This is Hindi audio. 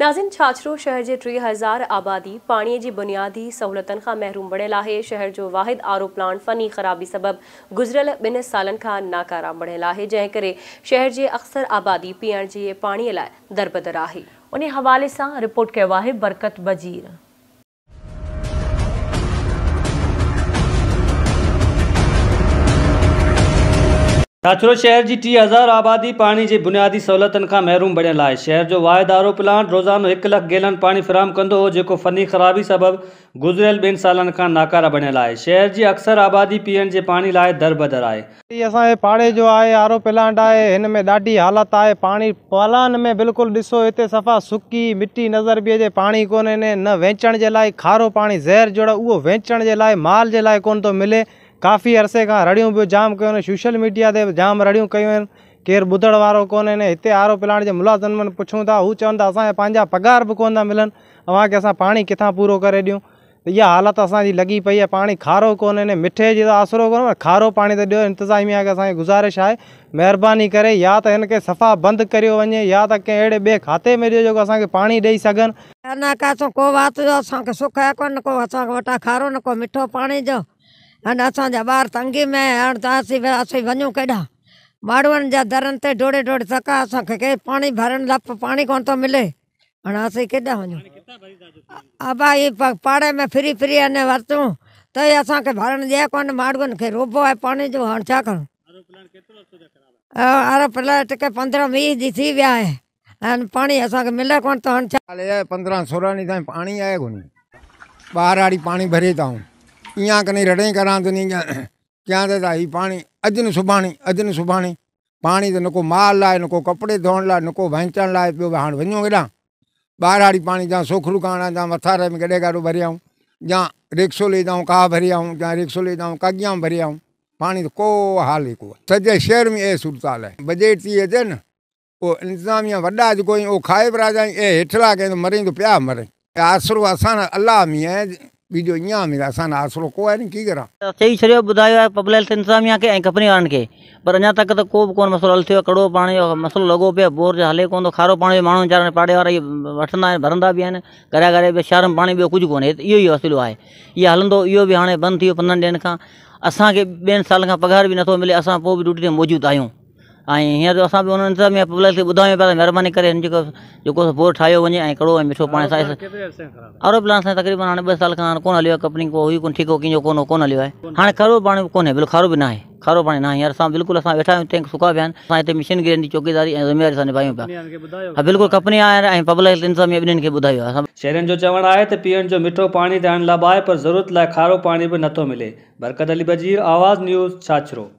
नाज़िन छाछरो शहर जी टीह हज़ार आबादी पाणीअ जी बुनियादी सहूलियतुनि खां महरूम बणियलु आहे शहर जो वाहिद आरो प्लांट फ़नी ख़राबी सबब गुज़िरियल ॿिन सालनि खां नाकारा बणियलु आहे जंहिं करे शहर जी अक्सर आबादी पीअण जे पाणीअ लाइ दरबदर आहे उन हवाले सां रिपोर्ट कयो आहे बरकत बज़ीर लाथुरो शहर की टी हज़ार आबादी पानी के बुनियादी सहूलत का महरूम बणियल है शहर जो आरो प्लांट रोज़ानो एक लख गैलन पानी फराम कंदो हो जेको फ़नी ख़राबी सबब गुजरियल बिन साल का नाकारा बनल है शहर की अक्सर आबादी पीने के पानी लाइ दरबदर आहे असांजे पाड़े जो आहे आरो प्लांट है इनमें में हालत हालति पानी पाणी पलान में बिल्कुल ऐसो हिते सफ़ा सुकी मिट्टी नज़र भी अचे पानी को न वेचण के लिए खारो पानी ज़हर जोड़ा उहो वेचण के लिए माल के लिए को मिले काफ़ी अरसे का रड़ियूं बि जाम कयूं सोशल मीडिया से जाम रड़ियूं कयूं केर केरु ॿुधण वारो कोन्हे ने हिते आरो पिलाण जे मुलाज़िमनि पुछूं था हू चवनि था असांखे पंहिंजा पगार बि कोन था मिलनि अव्हांखे असां पाणी किथां पूरो करे ॾियूं इहा हालति असांजी लॻी पई आहे पाणी खारो को मिठे जी त आसिरो कोन खारो पाणी त ॾियो इंतिज़ामिया गुज़ारिश है महिरबानी करे या तो इनके सफ़ा बंद करियो वञे या तो कें अड़े बे खाते में ॾियो जेको असांखे पाणी ॾेई सघनि तो को वात जो असांखे को असांखे वटां खारो न को मिठो पाणी जो અને આસાજા બાર સંગી મેં આંતાસી મેં આસી વણુ કેડા માડવણ જા ધરનતે ડોડે ડોડ સકા આસા કે પાણી ભરન લપ પાણી કોન તો મિલે અને આસી કેડા હણુ અબા ય પપાડે મે ફ્રી ફ્રી અને વાતું તો આસા કે ભરન દે કોન માડવણ કે રોબો હે પાણી જો હંચા કરો આરો પ્લાન કેટલો સુ દેખાવ આરો પલા ટકા 15 20 દી થી વ્યાય અને પાણી આસા કે મિલે કોન તો હંચા લે 15 છોરા ની તા પાણી આયે કોની બહાર આડી પાણી ભરી તા હું ईअं कॾहिं रड़े करा तुंहिंजी कयां त हीउ पाणी अॼु न सुभाणे अॼु न सुभाणे पाणी त माल लाइ न को कपिड़े धोअण लाइ न को भैंचण लाइ पियो हाणे वञूं हेॾां ॿाराड़ी पाणी जा सोखरू करणा जा मथारे में गडे गाॾो भरे आऊं या रिक्शो ले जाऊं काह भरे आऊं या रिक्शो ले जाऊं काॻियां भरे आऊं पाणी त को हाल ई को सॼे शहर में ये सूरत हाल आहे बजेट थी अचे न उहो इंतिज़ामिया वॾा जेको आहिनि उहो खाए पिया जाइनि ऐं हेठला कंहिं मरीनि त पिया मरे आसिरो असां अलाह में आहे ॿिजो ईअं मिला असां आसिरो को आहे की करा चई छॾियो ॿुधायो पब्लिक इंतिज़ामिया खे ऐं कंपनी वारनि खे पर अञा तक त को बि कोन हल थियो आहे कड़ो पाणी जो मसइलो लॻो बोर जो हले कोन थो तो खारो पानी माण्हू वीचारा पाड़े वारा इहे वठंदा भरंदा भी आहिनि घरां घर शहर में पाणी ॿियो कुझु कोन्हे इहो ई वसीलो आहे इहो हलंदो इहो बि हाणे बंदि थी वियो पंद्रहंनि ॾींहंनि खां असांखे ॿियनि सालनि खां पघार बि नथो मिले असां पोइ ड्यूटी ते मौजूदु आहियूं हिंसर हींअर भी उन्होंने उन्हनि पब्लिक खे ॿुधायूं पिया त महिरबानी करे हिन जेको जेको बोर्ड ठाहियो वञे ऐं हिकिड़ो ऐं मिठो पाण सां एरोप्लान सां तक़रीबन हाणे ॿ साल का को हलो कंपनी को हुई कोन ठीकु हो कंहिंजो कोन कोन हलियो आहे हाणे खारो पानी को बिल्कुल खारो भी ना है खारो पानी ना हिंसर अस बिल्कुल अस असां वेठा टैंक सुखा पिया इतने मिशन ग्रेन जी चौकीदारी जिम्मेदारी ज़िमेवारी सां निभायूं पिया हा कंपनी आहे पब्लिक इन सां ॿिन्हिनि खे ॿुधायो जो चवण है तो पीअण जो मिठो पाणी त लाभ है पर ज़रूरत लाइ खारो पानी भी नो मिले बरकत अली बजीर आवाज़ न्यूज़ छाछरो